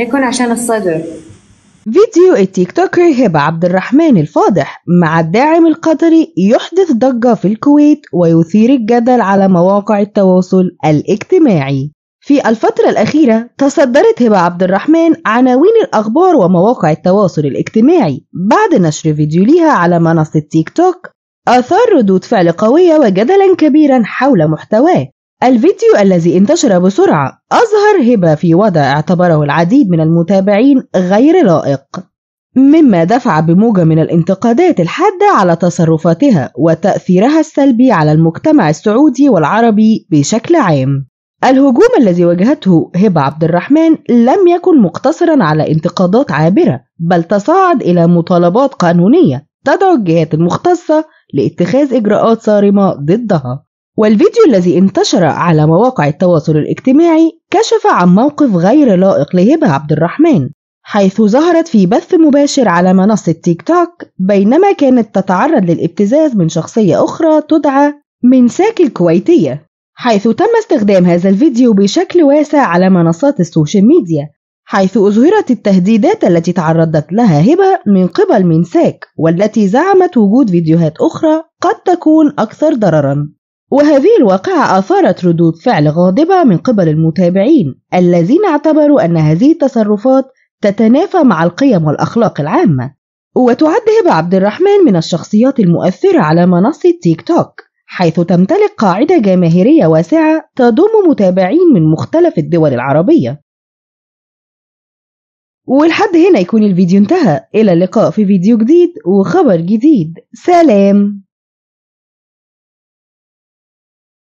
ليكن عشان الصدر فيديو التيك توكر هبة عبد الرحمن الفاضح مع الداعم القطري يحدث ضجة في الكويت ويثير الجدل على مواقع التواصل الاجتماعي في الفترة الأخيرة تصدرت هبة عبد الرحمن عناوين الأخبار ومواقع التواصل الاجتماعي بعد نشر فيديو ليها على منصة تيك توك أثار ردود فعل قوية وجدلا كبيرا حول محتواه الفيديو الذي انتشر بسرعة أظهر هبة في وضع اعتبره العديد من المتابعين غير لائق مما دفع بموجة من الانتقادات الحادة على تصرفاتها وتأثيرها السلبي على المجتمع السعودي والعربي بشكل عام الهجوم الذي واجهته هبة عبد الرحمن لم يكن مقتصرا على انتقادات عابرة بل تصاعد إلى مطالبات قانونية تدعو الجهات المختصة لاتخاذ إجراءات صارمة ضدها والفيديو الذي انتشر على مواقع التواصل الاجتماعي كشف عن موقف غير لائق لهبة عبد الرحمن حيث ظهرت في بث مباشر على منصة تيك توك بينما كانت تتعرض للابتزاز من شخصية أخرى تدعى منساك الكويتية حيث تم استخدام هذا الفيديو بشكل واسع على منصات السوشيال ميديا حيث أظهرت التهديدات التي تعرضت لها هبة من قبل منساك والتي زعمت وجود فيديوهات أخرى قد تكون أكثر ضررًا وهذه الواقعة أثارت ردود فعل غاضبة من قبل المتابعين الذين اعتبروا أن هذه التصرفات تتنافى مع القيم والأخلاق العامة وتعد هبة عبد الرحمن من الشخصيات المؤثرة على منصة تيك توك حيث تمتلك قاعدة جماهيرية واسعة تضم متابعين من مختلف الدول العربية ولحد هنا يكون الفيديو انتهى إلى اللقاء في فيديو جديد وخبر جديد سلام